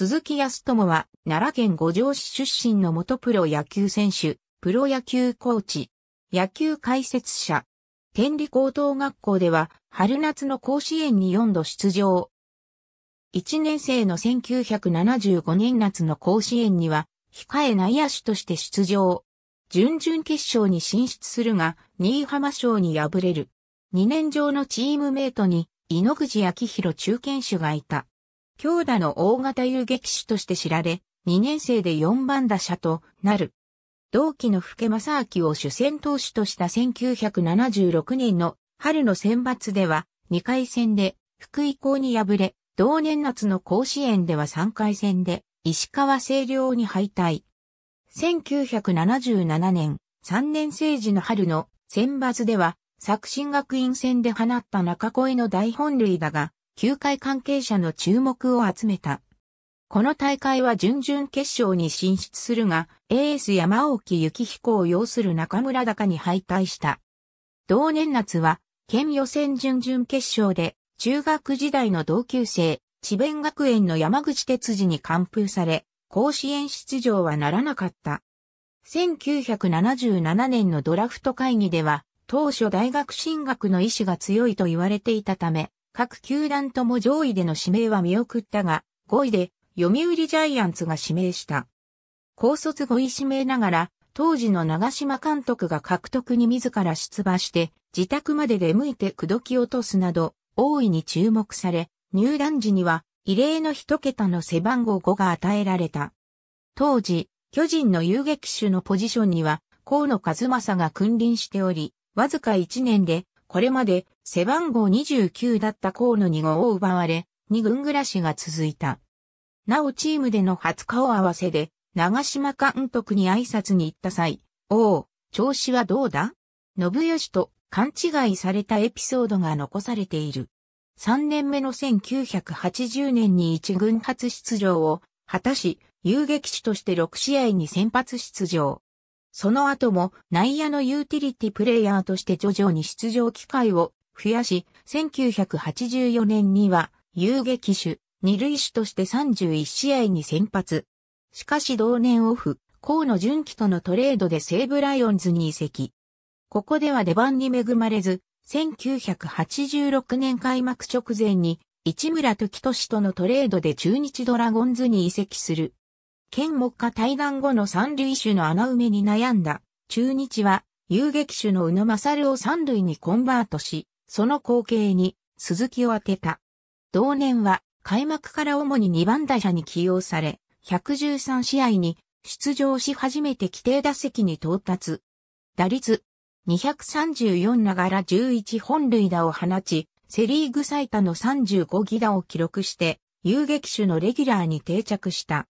鈴木康友は、奈良県五条市出身の元プロ野球選手、プロ野球コーチ、野球解説者。天理高等学校では、春夏の甲子園に4度出場。1年生の1975年夏の甲子園には、控え内野手として出場。準々決勝に進出するが、新居浜賞に敗れる。2年上のチームメイトに、井ノ口昭弘中堅手がいた。強打の大型遊撃手として知られ、2年生で4番打者となる。同期の福正明を主戦投手とした1976年の春の選抜では2回戦で福井校に敗れ、同年夏の甲子園では3回戦で石川清涼に敗退。1977年3年生時の春の選抜では作新学院戦で放った中越の大本塁だが、球界関係者の注目を集めた。この大会は準々決勝に進出するが、エース山沖幸彦を要する中村高に敗退した。同年夏は、県予選準々決勝で、中学時代の同級生、智弁学園の山口哲司に完封され、甲子園出場はならなかった。1977年のドラフト会議では、当初大学進学の意志が強いと言われていたため、各球団とも上位での指名は見送ったが、5位で読売ジャイアンツが指名した。高卒5位指名ながら、当時の長島監督が獲得に自ら出馬して、自宅まで出向いて口説き落とすなど、大いに注目され、入団時には異例の一桁の背番号5が与えられた。当時、巨人の遊撃手のポジションには、河野和正が君臨しており、わずか1年でこれまで背番号29だった河野二号を奪われ、2軍暮らしが続いた。なおチームでの初顔合わせで、長島監督に挨拶に行った際、おお、調子はどうだ信義と勘違いされたエピソードが残されている。3年目の1980年に1軍初出場を果たし、遊撃手として6試合に先発出場。その後も内野のユーティリティプレイヤーとして徐々に出場機会を増やし、1984年には遊撃手、二塁手として31試合に先発。しかし同年オフ、河野純喜とのトレードで西武ライオンズに移籍。ここでは出番に恵まれず、1986年開幕直前に市村時俊とのトレードで中日ドラゴンズに移籍する。県目下対岸後の三塁手の穴埋めに悩んだ。中日は遊撃手の宇野勝を三塁にコンバートし、その光景に鈴木を当てた。同年は開幕から主に2番打者に起用され、113試合に出場し初めて規定打席に到達。打率234ながら11本塁打を放ち、セリーグ最多の35ギ打を記録して、遊撃手のレギュラーに定着した。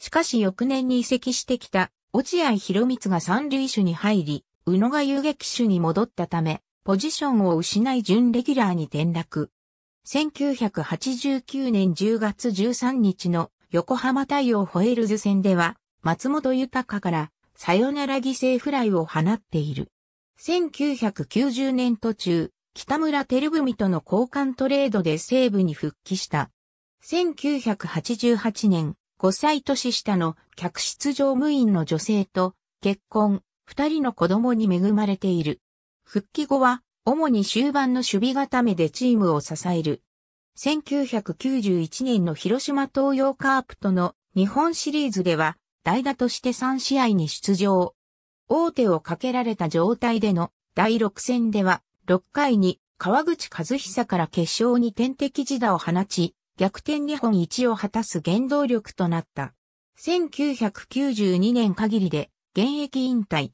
しかし翌年に移籍してきた落合博光が三塁手に入り、宇野が遊撃手に戻ったため、ポジションを失い準レギュラーに転落。1989年10月13日の横浜対応ホエールズ戦では、松本豊からサヨナラ犠牲フライを放っている。1990年途中、北村照文との交換トレードで西部に復帰した。1988年、5歳年下の客室乗務員の女性と結婚、二人の子供に恵まれている。復帰後は、主に終盤の守備固めでチームを支える。1991年の広島東洋カープとの日本シリーズでは、代打として3試合に出場。大手をかけられた状態での第6戦では、6回に川口和久から決勝に天敵自打を放ち、逆転日本一を果たす原動力となった。1992年限りで現役引退。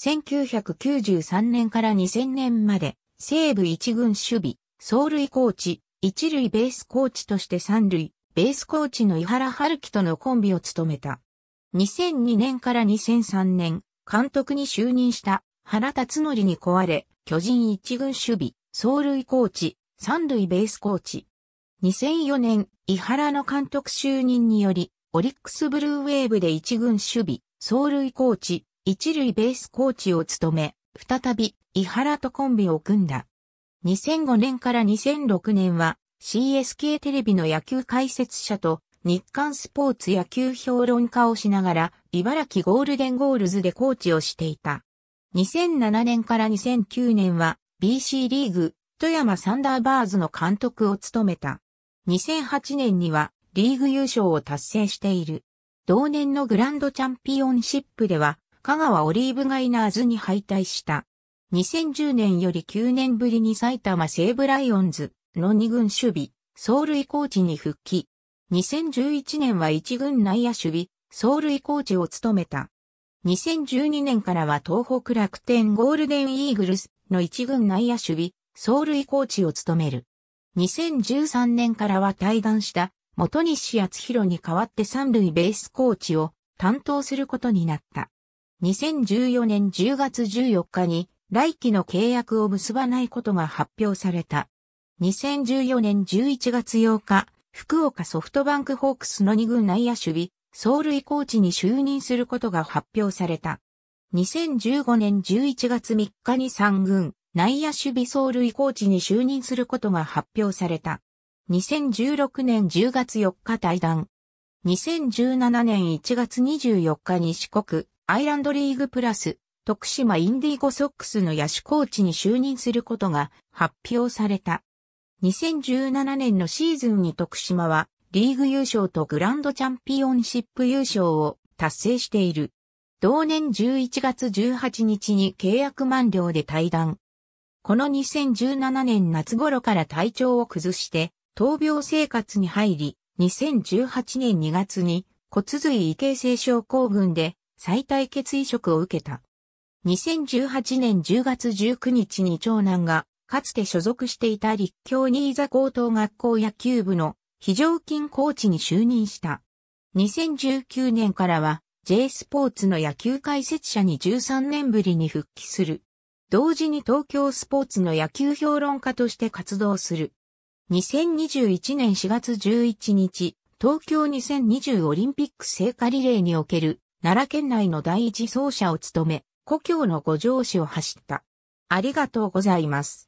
1993年から2000年まで西部一軍守備、走塁コーチ、一塁ベースコーチとして三塁、ベースコーチの井原春樹とのコンビを務めた。2002年から2003年、監督に就任した原辰則に壊れ、巨人一軍守備、走塁コーチ、三塁ベースコーチ、2004年、井原の監督就任により、オリックスブルーウェーブで一軍守備、走塁コーチ、一塁ベースコーチを務め、再び、井原とコンビを組んだ。2005年から2006年は、CSK テレビの野球解説者と、日刊スポーツ野球評論家をしながら、茨城ゴールデンゴールズでコーチをしていた。2007年から2009年は、BC リーグ、富山サンダーバーズの監督を務めた。2008年にはリーグ優勝を達成している。同年のグランドチャンピオンシップでは、香川オリーブガイナーズに敗退した。2010年より9年ぶりに埼玉西武ライオンズの2軍守備、走塁コーチに復帰。2011年は1軍内野守備、走塁コーチを務めた。2012年からは東北楽天ゴールデンイーグルスの1軍内野守備、走塁コーチを務める。2013年からは対談した元西厚弘に代わって三塁ベースコーチを担当することになった。2014年10月14日に来期の契約を結ばないことが発表された。2014年11月8日、福岡ソフトバンクホークスの二軍内野守備、走塁コーチに就任することが発表された。2015年11月3日に三軍、内野守備走塁コーチに就任することが発表された。2016年10月4日対談。2017年1月24日に四国アイランドリーグプラス徳島インディゴソックスの野手コーチに就任することが発表された。2017年のシーズンに徳島はリーグ優勝とグランドチャンピオンシップ優勝を達成している。同年11月18日に契約満了で退団。この2017年夏頃から体調を崩して、闘病生活に入り、2018年2月に骨髄異形成症候群で再体血移植を受けた。2018年10月19日に長男が、かつて所属していた立教新座高等学校野球部の非常勤コーチに就任した。2019年からは J スポーツの野球解説者に13年ぶりに復帰する。同時に東京スポーツの野球評論家として活動する。2021年4月11日、東京2020オリンピック聖火リレーにおける奈良県内の第一走者を務め、故郷の五条市を走った。ありがとうございます。